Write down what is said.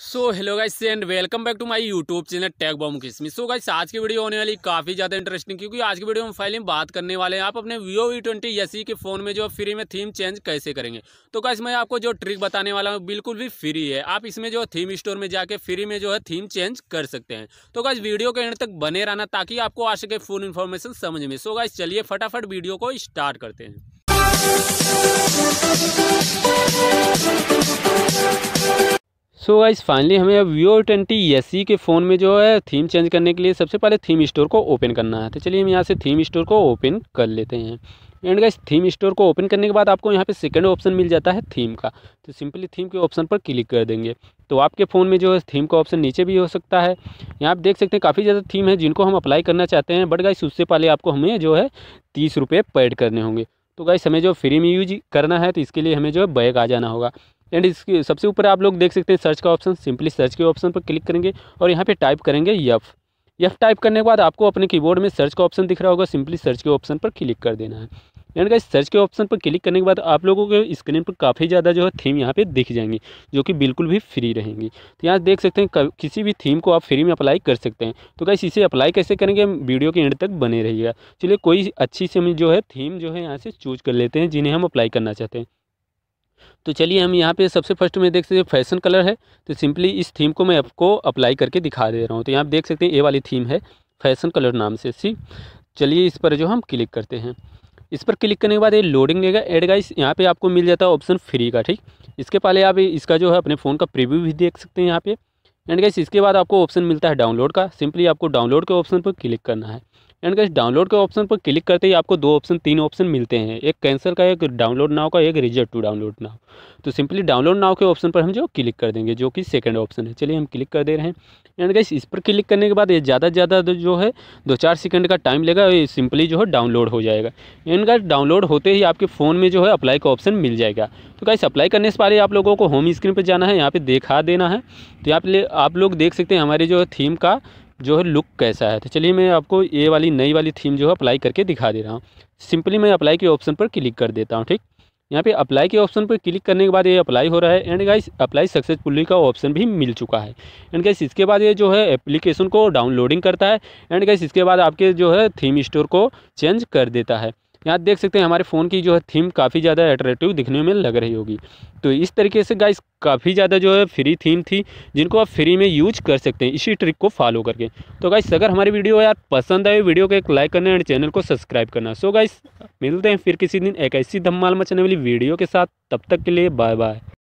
so hello guys and welcome back to my YouTube channel tag बॉम किसमी so guys आज की video होने वाली काफ़ी ज़्यादा इंटरेस्टिंग क्योंकि आज की वीडियो में फाइनली बात करने वाले हैं आप अपने वीओ वी ट्वेंटी एसी के फ़ोन में जो फ्री में थीम चेंज कैसे करेंगे तो गाइस मैं आपको जो ट्रिक बताने वाला हूँ बिल्कुल भी फ्री है आप इसमें जो थीम स्टोर में जाकर फ्री में जो है थीम चेंज कर सकते हैं तो गाइस वीडियो के एंड तक बने रहना ताकि आपको आ सके फुल इन्फॉर्मेशन समझ में सो गाइस चलिए फटाफट वीडियो को स्टार्ट करते हैं सो गाइस फाइनली हमें अब वीवो ट्वेंटी एस e के फ़ोन में जो है थीम चेंज करने के लिए सबसे पहले थीम स्टोर को ओपन करना है तो चलिए हम यहाँ से थीम स्टोर को ओपन कर लेते हैं एंड गाइस थीम स्टोर को ओपन करने के बाद आपको यहाँ पे सेकंड ऑप्शन मिल जाता है थीम का तो सिंपली थीम के ऑप्शन पर क्लिक कर देंगे तो आपके फ़ोन में जो है थीम का ऑप्शन नीचे भी हो सकता है यहाँ आप देख सकते हैं काफ़ी ज़्यादा थीम है जिनको हम अप्लाई करना चाहते हैं बट गाइस उससे पहले आपको हमें जो है तीस रुपये पैड करने होंगे तो गाइस हमें जो फ्री में यूज करना है तो इसके लिए हमें जो है बैग आ जाना होगा एंड इसके सबसे ऊपर आप लोग देख सकते हैं सर्च का ऑप्शन सिंपली सर्च के ऑप्शन पर क्लिक करेंगे और यहाँ पे टाइप करेंगे यफ़ यफ टाइप करने के बाद आपको अपने कीबोर्ड में सर्च का ऑप्शन दिख रहा होगा सिंपली सर्च के ऑप्शन पर क्लिक कर देना है एंड गाइस सर्च के ऑप्शन पर क्लिक करने के बाद आप लोगों के स्क्रीन पर काफ़ी ज़्यादा जो है थीम यहाँ पे दिख जाएंगी जो कि बिल्कुल भी फ्री रहेंगी तो यहाँ देख सकते हैं किसी भी थीम को आप फ्री में अप्लाई कर सकते हैं तो गाइस इसे अप्लाई कैसे करेंगे वीडियो के एंड तक बने रहिएगा चलिए कोई अच्छी से जो है थीम जो है यहाँ से चूज कर लेते हैं जिन्हें हम अप्लाई करना चाहते हैं तो चलिए हम यहाँ पे सबसे फर्स्ट में देख सकते हैं फैशन कलर है तो सिंपली इस थीम को मैं आपको अप्लाई करके दिखा दे रहा हूँ तो यहाँ आप देख सकते हैं ये वाली थीम है फैशन कलर नाम से सी चलिए इस पर जो हम क्लिक करते हैं इस पर क्लिक करने के बाद ये लोडिंग लेगा एड गाइस यहाँ पे आपको मिल जाता है ऑप्शन फ्री का ठीक इसके पहले आप इसका जो है अपने फ़ोन का प्रीव्यू भी देख सकते हैं यहाँ पे एंड गाइस इसके बाद आपको ऑप्शन मिलता है डाउनलोड का सिंपली आपको डाउनलोड के ऑप्शन पर क्लिक करना है एंड गाइस डाउनलोड के ऑप्शन पर क्लिक करते ही आपको दो ऑप्शन तीन ऑप्शन मिलते हैं एक कैंसिल का एक डाउनलोड नाव का एक रिजर्व टू डाउनलोड नाव तो सिंपली डाउनलोड नाव के ऑप्शन पर हम जो क्लिक कर देंगे जो कि सेकेंड ऑप्शन है चलिए हम क्लिक कर दे रहे हैं एंड गाइस इस पर क्लिक करने के बाद ये ज़्यादा से ज़्यादा तो जो है दो चार सेकेंड का टाइम लेगा सिंपली जो है डाउनलोड हो जाएगा एंड गाइस डाउनलोड होते ही आपके फ़ोन में जो है अप्लाई का ऑप्शन मिल जाएगा तो गाइस अप्लाई करने से पहले आप लोगों को होम स्क्रीन पर जाना है यहाँ पर देखा देना है तो यहाँ पे आप लोग देख सकते हैं हमारे जो थीम का जो है लुक कैसा है तो चलिए मैं आपको ये वाली नई वाली थीम जो है अप्लाई करके दिखा दे रहा हूँ सिंपली मैं अप्लाई के ऑप्शन पर क्लिक कर देता हूँ ठीक यहाँ पे अप्लाई के ऑप्शन पर क्लिक करने के बाद ये अप्लाई हो रहा है एंड गाइस अप्लाई सक्सेसफुली का ऑप्शन भी मिल चुका है एंड गाइस इसके बाद ये जो है एप्लीकेशन को डाउनलोडिंग करता है एंड गाइस इसके बाद आपके जो है थीम स्टोर को चेंज कर देता है यहाँ देख सकते हैं हमारे फ़ोन की जो है थीम काफ़ी ज़्यादा अट्रैक्टिव दिखने में लग रही होगी तो इस तरीके से गाइस काफ़ी ज़्यादा जो है फ्री थीम थी जिनको आप फ्री में यूज कर सकते हैं इसी ट्रिक को फॉलो करके तो गाइस अगर हमारी वीडियो यार पसंद आए वीडियो को एक लाइक करना एंड चैनल को सब्सक्राइब करना सो गाइस मिलते हैं फिर किसी दिन एक ऐसी धमाल मचने वाली वीडियो के साथ तब तक के लिए बाय बाय